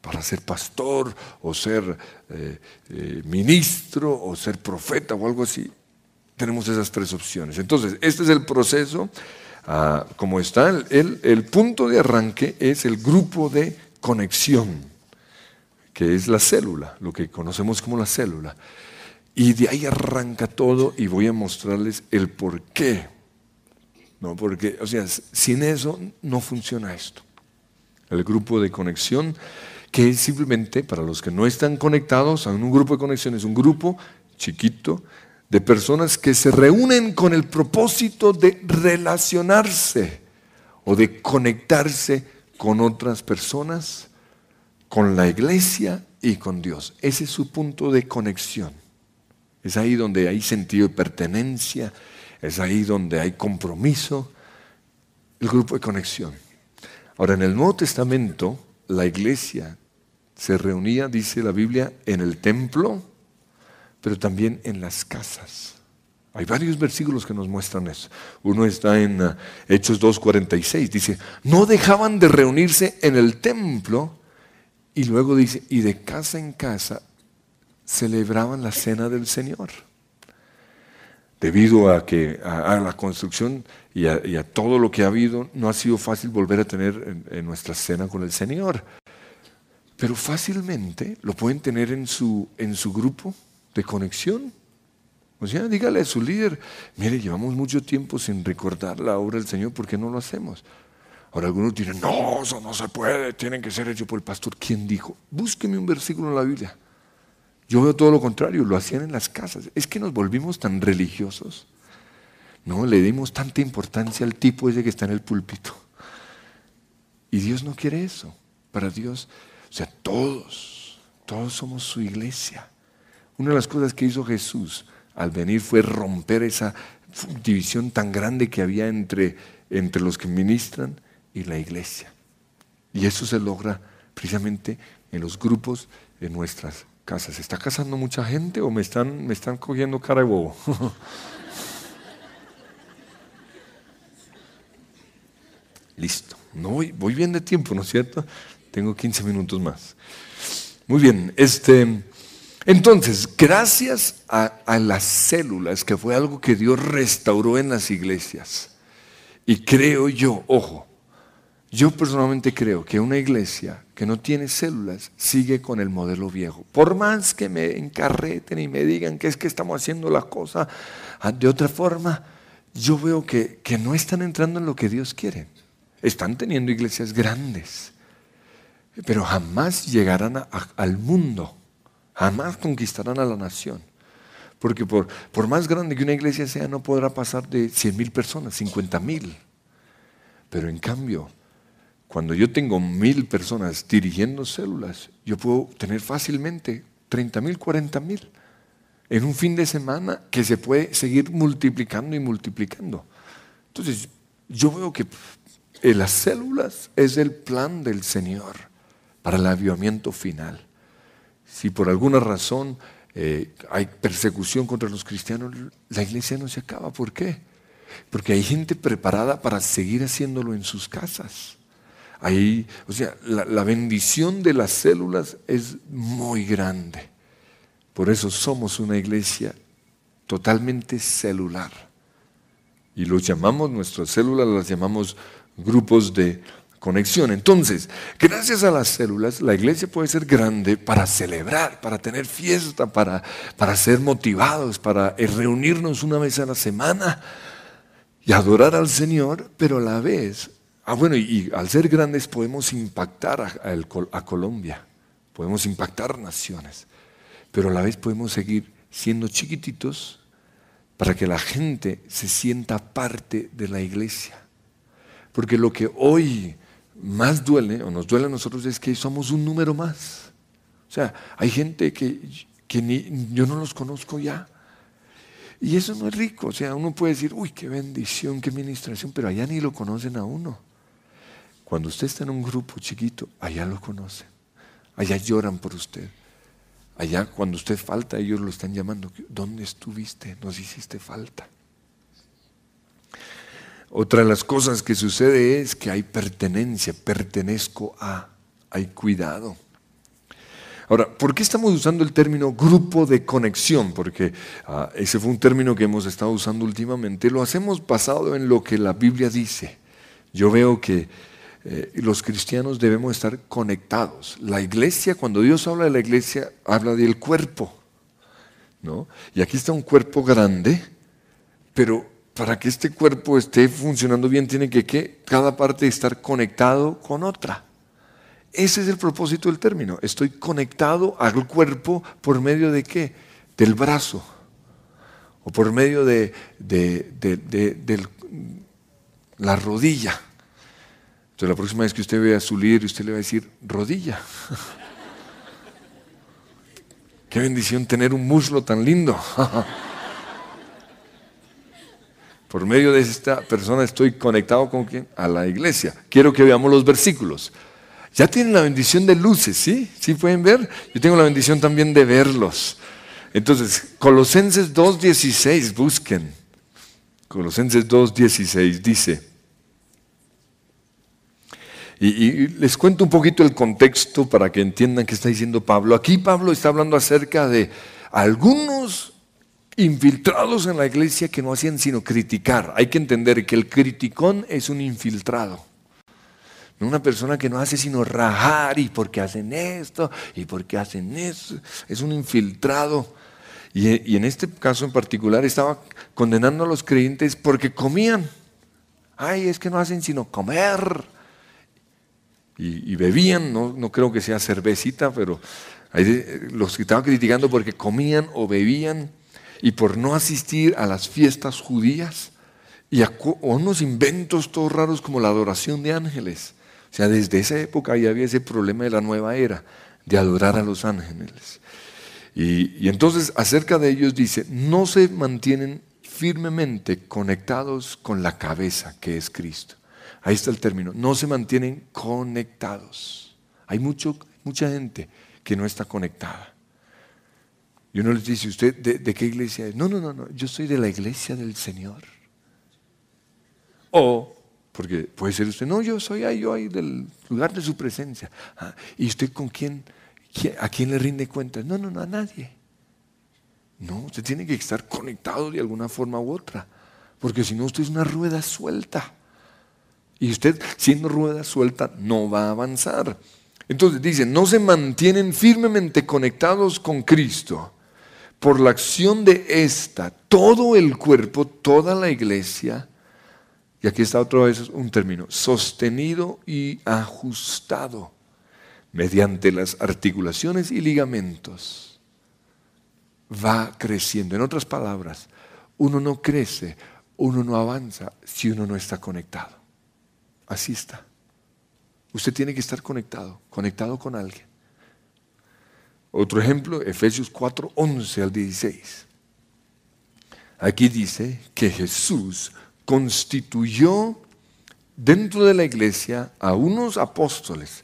para ser pastor o ser eh, eh, ministro o ser profeta o algo así. Tenemos esas tres opciones. Entonces, este es el proceso. Ah, como está, el punto de arranque es el grupo de conexión, que es la célula, lo que conocemos como la célula. Y de ahí arranca todo y voy a mostrarles el por qué. No, porque, o sea, sin eso no funciona esto. El grupo de conexión, que es simplemente, para los que no están conectados, un grupo de conexión es un grupo chiquito de personas que se reúnen con el propósito de relacionarse o de conectarse con otras personas, con la iglesia y con Dios. Ese es su punto de conexión. Es ahí donde hay sentido de pertenencia, es ahí donde hay compromiso, el grupo de conexión. Ahora, en el Nuevo Testamento, la iglesia se reunía, dice la Biblia, en el templo, pero también en las casas. Hay varios versículos que nos muestran eso. Uno está en ah, Hechos 2.46, dice, no dejaban de reunirse en el templo y luego dice, y de casa en casa celebraban la cena del Señor. Debido a que a, la construcción y a, todo lo que ha habido, no ha sido fácil volver a tener en, nuestra cena con el Señor. Pero fácilmente lo pueden tener en su, en su grupo de conexión. O sea, dígale a su líder, mire, llevamos mucho tiempo sin recordar la obra del Señor, ¿por qué no lo hacemos? Ahora algunos dirán, no, eso no se puede, tienen que ser hecho por el pastor. ¿Quién dijo? Búsqueme un versículo en la Biblia yo veo todo lo contrario, lo hacían en las casas. Es que nos volvimos tan religiosos. No, le dimos tanta importancia al tipo ese que está en el púlpito. Y Dios no quiere eso. Para Dios, o sea, todos, todos somos su iglesia. Una de las cosas que hizo Jesús al venir fue romper esa división tan grande que había entre, entre los que ministran y la iglesia. Y eso se logra precisamente en los grupos de nuestras ¿Se está casando mucha gente o me están, me están cogiendo cara de bobo? [laughs] Listo. No voy, bien de tiempo, ¿no es cierto? Tengo 15 minutos más. Muy bien, este. Entonces, gracias a, las células, que fue algo que Dios restauró en las iglesias, y creo yo, ojo, yo personalmente creo que una iglesia que no tiene células sigue con el modelo viejo. Por más que me encarreten y me digan que es que estamos haciendo la cosa ah, de otra forma, yo veo que, no están entrando en lo que Dios quiere. Están teniendo iglesias grandes, pero jamás llegarán al mundo, jamás conquistarán a la nación. Porque por, por más grande que una iglesia sea, no podrá pasar de 100 mil personas, 50 mil. Pero en cambio, cuando yo tengo mil personas dirigiendo células, yo puedo tener fácilmente 30 mil, 40 mil en un fin de semana que se puede seguir multiplicando y multiplicando. Entonces, yo veo que eh, las células es el plan del Señor para el avivamiento final. Si por alguna razón eh, hay persecución contra los cristianos, la iglesia no se acaba. ¿Por qué? Porque hay gente preparada para seguir haciéndolo en sus casas. Ahí, o sea, la, bendición de las células es muy grande. Por eso somos una iglesia totalmente celular. Y los llamamos, nuestras células las llamamos grupos de conexión. Entonces, gracias a las células, la iglesia puede ser grande para celebrar, para tener fiesta, para, para ser motivados, para eh, reunirnos una vez a la semana y adorar al Señor, pero a la vez Ah, bueno, y, al ser grandes podemos impactar a, Colombia, podemos impactar naciones, pero a la vez podemos seguir siendo chiquititos para que la gente se sienta parte de la iglesia. Porque lo que hoy más duele o nos duele a nosotros es que somos un número más. O sea, hay gente que, yo no los conozco ya. Y eso no es rico. O sea, uno puede decir, uy, qué bendición, qué ministración, pero allá ni lo conocen a uno. Cuando usted está en un grupo chiquito, allá lo conocen, allá lloran por usted. Allá cuando usted falta, ellos lo están llamando. ¿Dónde estuviste? Nos hiciste falta. Otra de las cosas que sucede es que hay pertenencia, pertenezco a, hay cuidado. Ahora, ¿por qué estamos usando el término grupo de conexión? Porque ah, ese fue un término que hemos estado usando últimamente. Lo hacemos basado en lo que la Biblia dice. Yo veo que eh, los cristianos debemos estar conectados. La iglesia, cuando Dios habla de la iglesia, habla del cuerpo. Y aquí está un cuerpo grande, pero para que este cuerpo esté funcionando bien, tiene que ¿qué? cada parte estar conectado con otra. Ese es el propósito del término. Estoy conectado al cuerpo por medio de qué? Del brazo. O por medio de la rodilla. Entonces la próxima vez que usted vea su líder, usted le va a decir, rodilla. [laughs] Qué bendición tener un muslo tan lindo. [laughs] Por medio de esta persona estoy conectado con quién? A la iglesia. Quiero que veamos los versículos. Ya tienen la bendición de luces, ¿sí? ¿Sí pueden ver? Yo tengo la bendición también de verlos. Entonces, Colosenses 2.16, busquen. Colosenses 2.16 dice, y, les cuento un poquito el contexto para que entiendan qué está diciendo Pablo. Aquí Pablo está hablando acerca de algunos infiltrados en la iglesia que no hacían sino criticar. Hay que entender que el criticón es un infiltrado. No una persona que no hace sino rajar y porque hacen esto y porque hacen eso. Es un infiltrado. Y, y en este caso en particular estaba condenando a los creyentes porque comían. Ay, es que no hacen sino comer y, bebían, no, creo que sea cervecita, pero los que estaban criticando porque comían o bebían y por no asistir a las fiestas judías y a, unos inventos todos raros como la adoración de ángeles. O sea, desde esa época ya había ese problema de la nueva era, de adorar a los ángeles. y entonces acerca de ellos dice, no se mantienen firmemente conectados con la cabeza que es Cristo. Ahí está el término. No se mantienen conectados. Hay mucho, mucha gente que no está conectada. Y uno les dice, ¿usted de, qué iglesia es? No, no, no, no, yo soy de la iglesia del Señor. O, porque puede ser usted, no, yo soy ahí, yo ahí del lugar de su presencia. Ah, ¿Y usted con quién, a quién le rinde cuenta? No, no, no, a nadie. No, usted tiene que estar conectado de alguna forma u otra, porque si no usted es una rueda suelta. Y usted, siendo rueda suelta, no va a avanzar. Entonces dice, no se mantienen firmemente conectados con Cristo. Por la acción de esta, todo el cuerpo, toda la iglesia, y aquí está otra vez un término, sostenido y ajustado mediante las articulaciones y ligamentos, va creciendo. En otras palabras, uno no crece, uno no avanza si uno no está conectado. Así está. Usted tiene que estar conectado, conectado con alguien. Otro ejemplo, Efesios 4, 11 al 16. Aquí dice que Jesús constituyó dentro de la iglesia a unos apóstoles,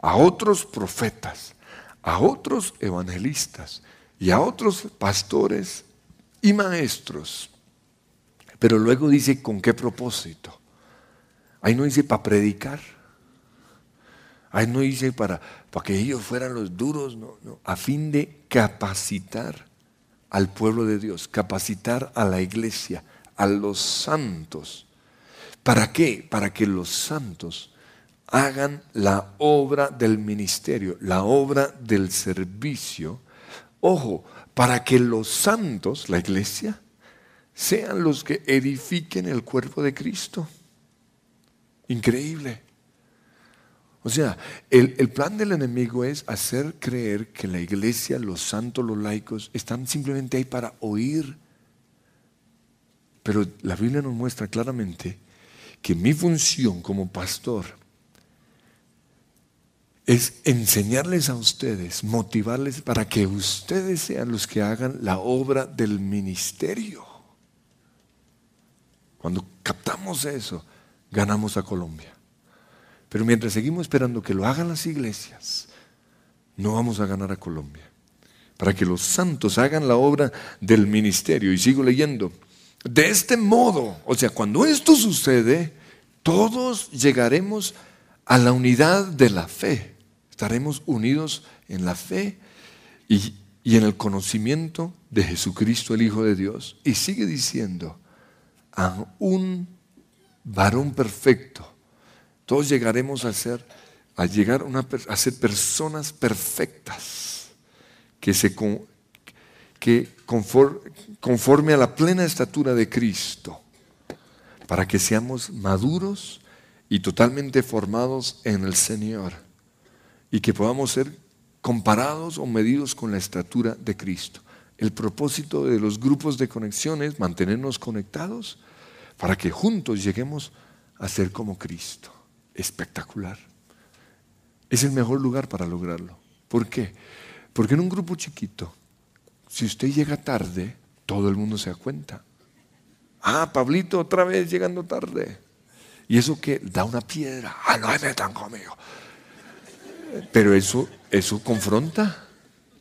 a otros profetas, a otros evangelistas y a otros pastores y maestros. Pero luego dice con qué propósito. Ahí no dice para predicar. Ahí no dice para, para que ellos fueran los duros, no, no, a fin de capacitar al pueblo de Dios, capacitar a la iglesia, a los santos. ¿Para qué? Para que los santos hagan la obra del ministerio, la obra del servicio. Ojo, para que los santos, la iglesia, sean los que edifiquen el cuerpo de Cristo. Increíble. O sea, el, plan del enemigo es hacer creer que la iglesia, los santos, los laicos, están simplemente ahí para oír. Pero la Biblia nos muestra claramente que mi función como pastor es enseñarles a ustedes, motivarles para que ustedes sean los que hagan la obra del ministerio. Cuando captamos eso, ganamos a Colombia. Pero mientras seguimos esperando que lo hagan las iglesias, no vamos a ganar a Colombia. Para que los santos hagan la obra del ministerio. Y sigo leyendo. De este modo, o sea, cuando esto sucede, todos llegaremos a la unidad de la fe. Estaremos unidos en la fe y, y en el conocimiento de Jesucristo, el Hijo de Dios. Y sigue diciendo, a un varón perfecto. Todos llegaremos a ser, a llegar una, a ser personas perfectas, que, se, que conforme, conforme a la plena estatura de Cristo, para que seamos maduros y totalmente formados en el Señor, y que podamos ser comparados o medidos con la estatura de Cristo. El propósito de los grupos de conexión es mantenernos conectados para que juntos lleguemos a ser como Cristo. Espectacular. Es el mejor lugar para lograrlo. ¿Por qué? Porque en un grupo chiquito, si usted llega tarde, todo el mundo se da cuenta. Ah, Pablito otra vez llegando tarde. Y eso que da una piedra. Ah, no me metan conmigo. Pero eso, eso confronta.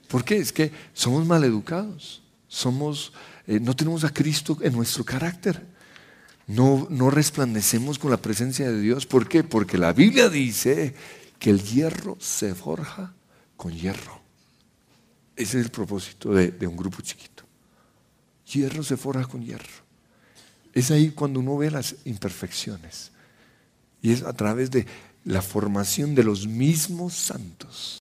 ¿Por qué? Es que somos maleducados. Somos, eh, no tenemos a Cristo en nuestro carácter no, resplandecemos con la presencia de Dios. ¿Por qué? Porque la Biblia dice que el hierro se forja con hierro. Ese es el propósito de, de, un grupo chiquito. Hierro se forja con hierro. Es ahí cuando uno ve las imperfecciones. Y es a través de la formación de los mismos santos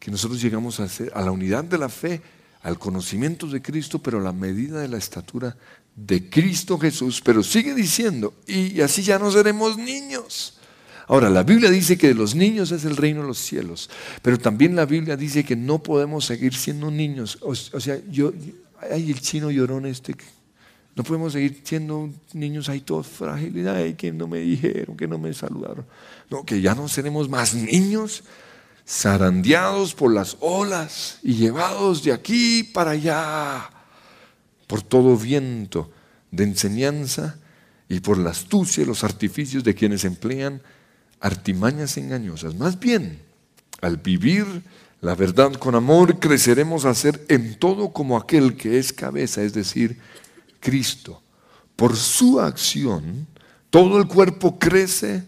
que nosotros llegamos a, a la unidad de la fe, al conocimiento de Cristo, pero a la medida de la estatura de Cristo Jesús, pero sigue diciendo, y así ya no seremos niños. Ahora, la Biblia dice que de los niños es el reino de los cielos, pero también la Biblia dice que no podemos seguir siendo niños. O, sea, yo, ay, el chino llorón este, no podemos seguir siendo niños ahí todos fragilidad. que no me dijeron, que no me saludaron. No, que ya no seremos más niños, zarandeados por las olas y llevados de aquí para allá por todo viento de enseñanza y por la astucia y los artificios de quienes emplean artimañas engañosas. Más bien, al vivir la verdad con amor, creceremos a ser en todo como aquel que es cabeza, es decir, Cristo. Por su acción, todo el cuerpo crece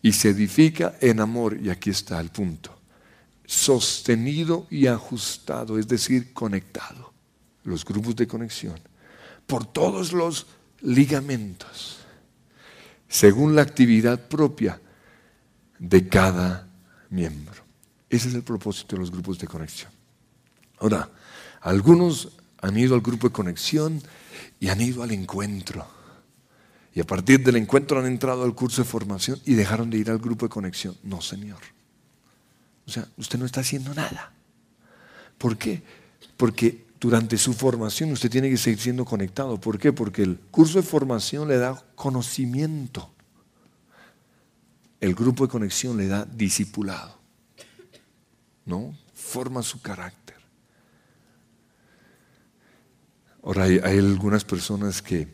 y se edifica en amor. Y aquí está el punto. Sostenido y ajustado, es decir, conectado los grupos de conexión, por todos los ligamentos, según la actividad propia de cada miembro. Ese es el propósito de los grupos de conexión. Ahora, algunos han ido al grupo de conexión y han ido al encuentro. Y a partir del encuentro han entrado al curso de formación y dejaron de ir al grupo de conexión. No, Señor. O sea, usted no está haciendo nada. ¿Por qué? Porque durante su formación usted tiene que seguir siendo conectado. ¿Por qué? Porque el curso de formación le da conocimiento. El grupo de conexión le da discipulado. ¿No? Forma su carácter. Ahora, hay, hay algunas personas que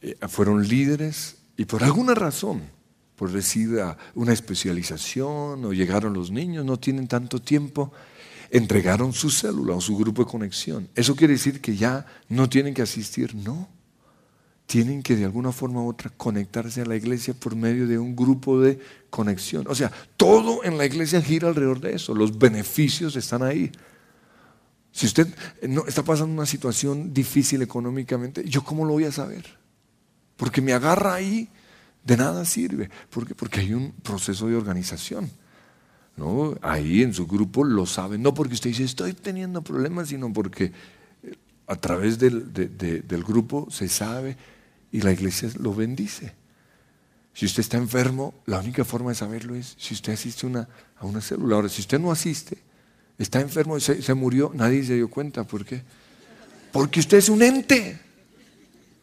eh, fueron líderes y por alguna razón, por decir una especialización o llegaron los niños, no tienen tanto tiempo entregaron su célula o su grupo de conexión. ¿Eso quiere decir que ya no tienen que asistir? No. Tienen que de alguna forma u otra conectarse a la iglesia por medio de un grupo de conexión. O sea, todo en la iglesia gira alrededor de eso. Los beneficios están ahí. Si usted eh, no, está pasando una situación difícil económicamente, ¿yo cómo lo voy a saber? Porque me agarra ahí, de nada sirve. ¿Por qué? Porque hay un proceso de organización. Ahí en su grupo lo saben, no porque usted dice estoy teniendo problemas, sino porque eh, a través del, grupo se sabe y la iglesia lo bendice. Si usted está enfermo, la única forma de saberlo es si usted asiste una, a una célula. Ahora, si usted no asiste, está enfermo, se, se murió, nadie se dio cuenta. ¿Por qué? Porque usted es un ente.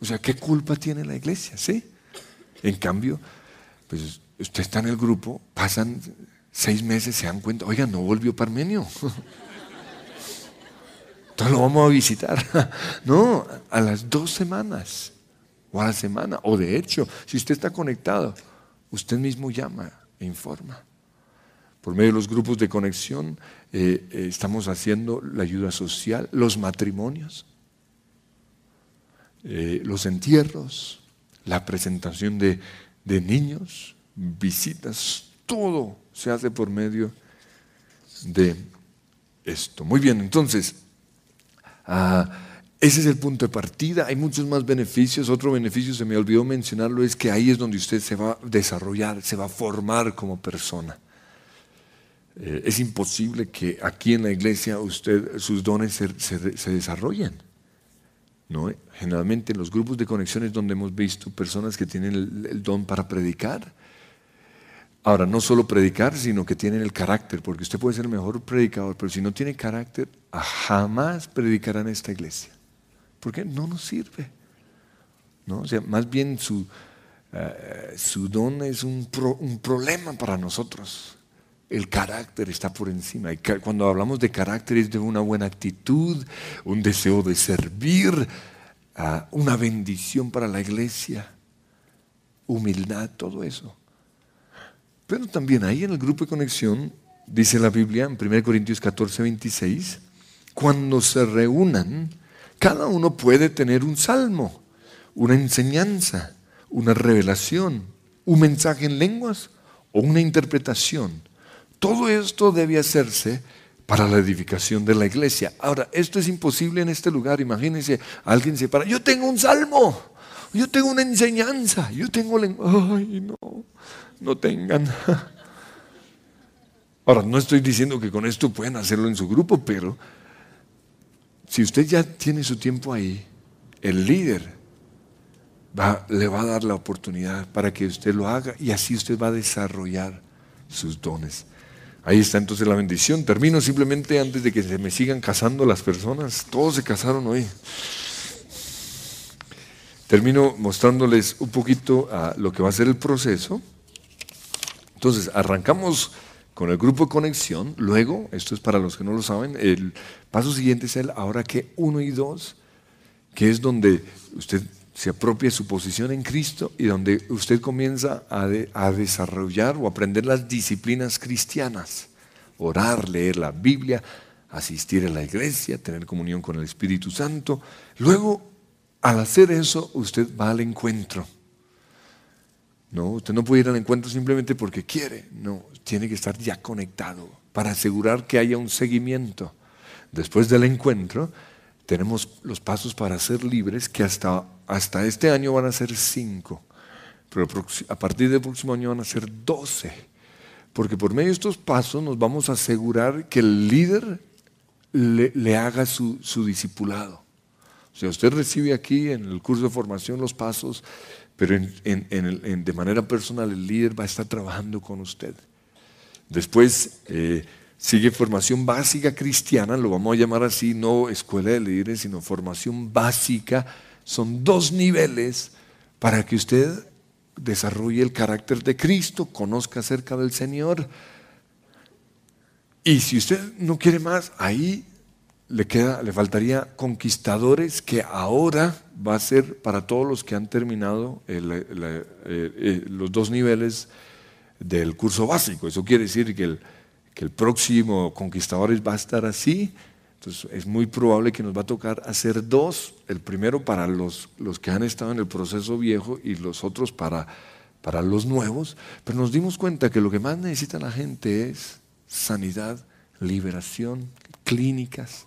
O sea, ¿qué culpa tiene la iglesia? ¿Sí? En cambio, pues usted está en el grupo, pasan Seis meses se dan cuenta, oiga, no volvió Parmenio. [laughs] Entonces lo vamos a visitar. [laughs] No, a las dos semanas, o a la semana, o de hecho, si usted está conectado, usted mismo llama e informa. Por medio de los grupos de conexión eh, eh, estamos haciendo la ayuda social, los matrimonios, eh, los entierros, la presentación de niños, visitas, todo se hace por medio de esto. Muy bien, entonces, ah, ese es el punto de partida. Hay muchos más beneficios. Otro beneficio, se me olvidó mencionarlo, es que ahí es donde usted se va a desarrollar, se va a formar como persona. Eh, es imposible que aquí en la iglesia usted, sus dones se, desarrollen. Generalmente en los grupos de conexiones donde hemos visto personas que tienen el don para predicar, Ahora, no solo predicar, sino que tienen el carácter, porque usted puede ser el mejor predicador, pero si no tiene carácter, ah, jamás predicará en esta iglesia. Porque no nos sirve. ¿no? O sea, más bien su, eh, su don es un, problema para nosotros. El carácter está por encima. Y cuando hablamos de carácter es de una buena actitud, un deseo de servir, ah, una bendición para la iglesia, humildad, todo eso. Pero también ahí en el grupo de conexión, dice la Biblia en 1 Corintios 14, 26, cuando se reúnan, cada uno puede tener un salmo, una enseñanza, una revelación, un mensaje en lenguas o una interpretación. Todo esto debe hacerse para la edificación de la iglesia. Ahora, esto es imposible en este lugar. Imagínense, alguien se para, yo tengo un salmo, yo tengo una enseñanza, yo tengo lengua, Ay, no no tengan. [laughs] Ahora, no estoy diciendo que con esto pueden hacerlo en su grupo, pero si usted ya tiene su tiempo ahí, el líder le va a dar la oportunidad para que usted lo haga y así usted va a desarrollar sus dones. Ahí está entonces la bendición. Termino simplemente antes de que se me sigan casando las personas. Todos se casaron hoy. Termino mostrándoles un poquito a lo que va a ser el proceso. Entonces, arrancamos con el grupo de conexión, luego, esto es para los que no lo saben, el paso siguiente es el ahora que uno y dos, que es donde usted se apropia su posición en Cristo y donde usted comienza a, a desarrollar o aprender las disciplinas cristianas, orar, leer la Biblia, asistir a la iglesia, tener comunión con el Espíritu Santo. Luego, al hacer eso, usted va al encuentro. No, usted no puede ir al encuentro simplemente porque quiere. No, tiene que estar ya conectado para asegurar que haya un seguimiento. Después del encuentro, tenemos los pasos para ser libres que hasta, hasta este año van a ser cinco. Pero a partir del próximo año van a ser doce. Porque por medio de estos pasos nos vamos a asegurar que el líder le, haga su, su discipulado. O sea, usted recibe aquí en el curso de formación los pasos pero de manera personal el líder va a estar trabajando con usted. Después eh, sigue formación básica cristiana, lo vamos a llamar así, no escuela de líderes, sino formación básica. Son dos niveles para que usted desarrolle el carácter de Cristo, conozca acerca del Señor. Y si usted no quiere más, ahí le, faltaría conquistadores que ahora va a ser para todos los que han terminado eh, eh, eh, los dos niveles del curso básico. Eso quiere decir que el, que el próximo conquistadores va a estar así. Entonces es muy probable que nos va a tocar hacer dos, el primero para los, que han estado en el proceso viejo y los otros para, para los nuevos. Pero nos dimos cuenta que lo que más necesita la gente es sanidad, liberación, clínicas,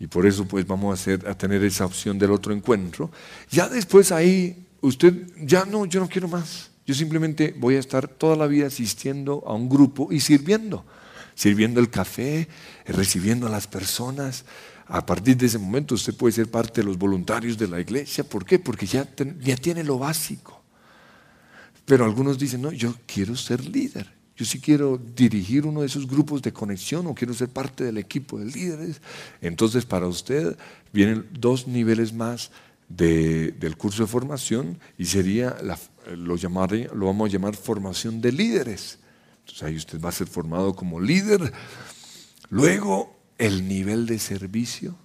y por eso pues vamos a, hacer, a tener esa opción del otro encuentro. Ya después ahí usted, ya no, yo no quiero más. Yo simplemente voy a estar toda la vida asistiendo a un grupo y sirviendo. Sirviendo el café, eh, recibiendo a las personas. A partir de ese momento usted puede ser parte de los voluntarios de la iglesia. ¿Por qué? Porque ya, ya tiene lo básico. Pero algunos dicen, no, yo quiero ser líder yo sí quiero dirigir uno de esos grupos de conexión o quiero ser parte del equipo de líderes. Entonces para usted vienen dos niveles más del curso de formación y sería, lo, llamar, lo vamos a llamar formación de líderes. Entonces ahí usted va a ser formado como líder. Luego el nivel de servicio,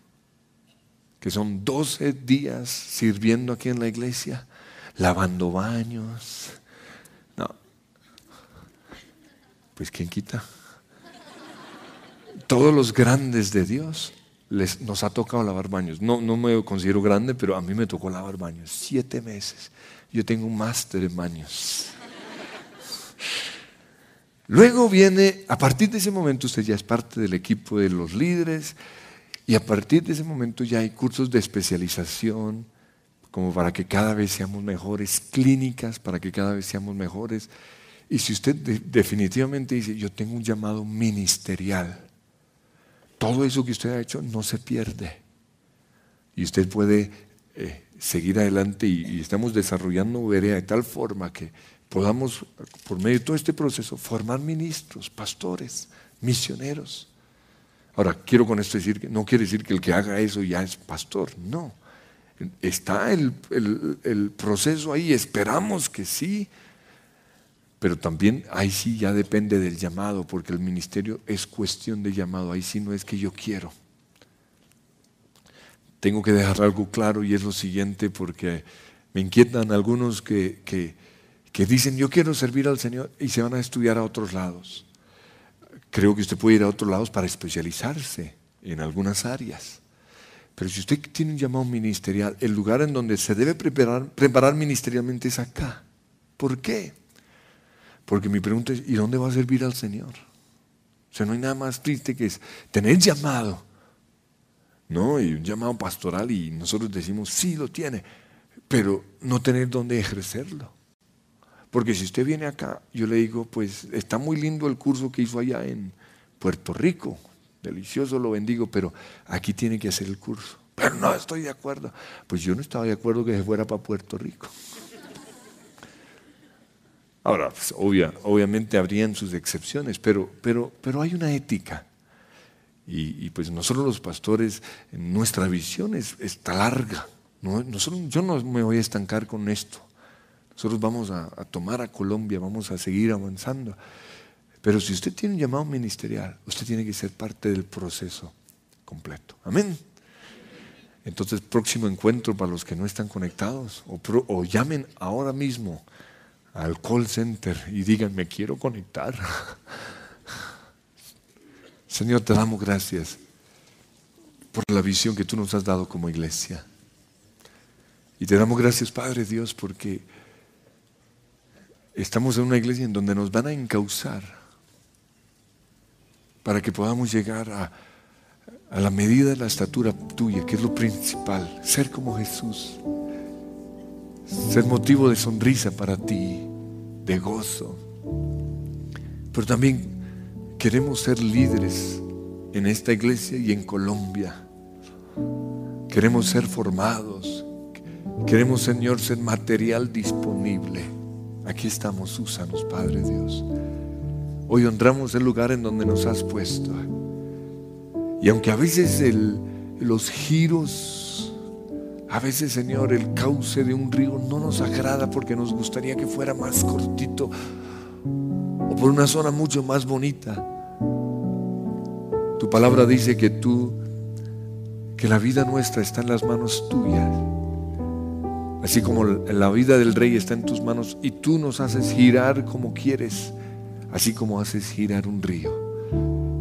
que son 12 días sirviendo aquí en la iglesia, lavando baños, Pues ¿quién quita? Todos los grandes de Dios les, nos ha tocado lavar baños. No, no me considero grande, pero a mí me tocó lavar baños. Siete meses. Yo tengo un máster en baños. Luego viene, a partir de ese momento usted ya es parte del equipo de los líderes y a partir de ese momento ya hay cursos de especialización, como para que cada vez seamos mejores, clínicas para que cada vez seamos mejores. Y si usted definitivamente dice, yo tengo un llamado ministerial, todo eso que usted ha hecho no se pierde. Y usted puede eh, seguir adelante y, estamos desarrollando vereda de tal forma que podamos, por medio de todo este proceso, formar ministros, pastores, misioneros. Ahora, quiero con esto decir que no quiere decir que el que haga eso ya es pastor, no. Está el proceso ahí, esperamos que sí pero también ahí sí ya depende del llamado, porque el ministerio es cuestión de llamado, ahí sí no es que yo quiero. Tengo que dejar algo claro y es lo siguiente, porque me inquietan algunos que, dicen yo quiero servir al Señor y se van a estudiar a otros lados. Creo que usted puede ir a otros lados para especializarse en algunas áreas. Pero si usted tiene un llamado ministerial, el lugar en donde se debe preparar, preparar ministerialmente es acá. ¿Por qué? Porque mi pregunta es, ¿y dónde va a servir al Señor? O sea, no hay nada más triste que es tener llamado. No, y un llamado pastoral y nosotros decimos, sí lo tiene, pero no tener dónde ejercerlo. Porque si usted viene acá, yo le digo, pues está muy lindo el curso que hizo allá en Puerto Rico, delicioso, lo bendigo, pero aquí tiene que hacer el curso. Pero no estoy de acuerdo. Pues yo no estaba de acuerdo que se fuera para Puerto Rico. Ahora, pues, obviamente habrían sus excepciones, pero, hay una ética. Y, pues nosotros los pastores, nuestra visión es, está larga. yo no me voy a estancar con esto. Nosotros vamos a, tomar a Colombia, vamos a seguir avanzando. Pero si usted tiene un llamado ministerial, usted tiene que ser parte del proceso completo. Amén. Entonces, próximo encuentro para los que no están conectados, o llamen ahora mismo al call center y digan, me quiero conectar. [laughs] Señor, te damos gracias por la visión que tú nos has dado como iglesia. Y te damos gracias, Padre Dios, porque estamos en una iglesia en donde nos van a encauzar para que podamos llegar a, a la medida de la estatura tuya, que es lo principal, ser como Jesús ser motivo de sonrisa para ti, de gozo. Pero también queremos ser líderes en esta iglesia y en Colombia. Queremos ser formados. Queremos, Señor, ser material disponible. Aquí estamos, úsanos, Padre Dios. Hoy honramos el lugar en donde nos has puesto. Y aunque a veces los giros a veces, Señor, el cauce de un río no nos agrada porque nos gustaría que fuera más cortito o por una zona mucho más bonita. Tu palabra dice que tú, que la vida nuestra está en las manos tuyas. Así como la vida del rey está en tus manos y tú nos haces girar como quieres, así como haces girar un río.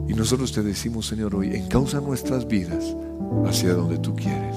Y nosotros te decimos, Señor, hoy, encausa nuestras vidas hacia donde tú quieres.